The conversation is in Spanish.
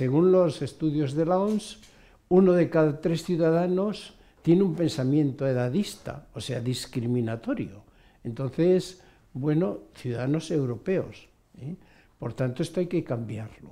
Según los estudios de la OMS, uno de cada tres ciudadanos tiene un pensamiento edadista, o sea, discriminatorio. Entonces, bueno, ciudadanos europeos. ¿eh? Por tanto, esto hay que cambiarlo.